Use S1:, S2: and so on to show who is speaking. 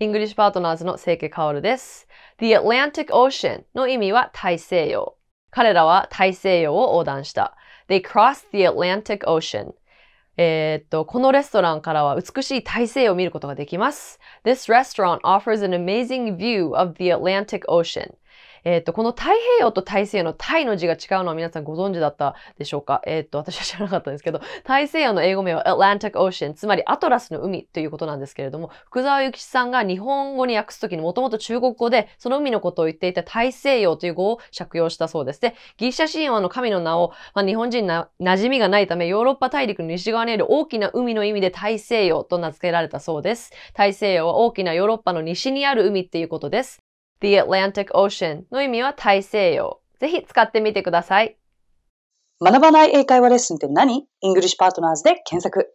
S1: English Partners の清家薫です。The Atlantic Ocean の意味は大西洋。彼らは大西洋を横断した。They crossed the Atlantic Ocean. えっと、このレストランからは美しい大西洋を見ることができます。This restaurant offers an amazing view of the Atlantic Ocean. えっ、ー、と、この太平洋と大西洋のタイの字が違うのは皆さんご存知だったでしょうかえっ、ー、と、私は知らなかったんですけど、大西洋の英語名は Atlantic Ocean、つまりアトラスの海ということなんですけれども、福沢諭吉さんが日本語に訳すときにもともと中国語でその海のことを言っていた大西洋という語を借用したそうです。で、ギリシャ神話の神の名を、まあ、日本人な馴染みがないため、ヨーロッパ大陸の西側にある大きな海の意味で大西洋と名付けられたそうです。大西洋は大きなヨーロッパの西にある海っていうことです。The Atlantic Ocean の意味は大西洋。ぜひ使ってみてください。
S2: 学ば
S3: ない英会話レッスンって何 ?English Partners で検索。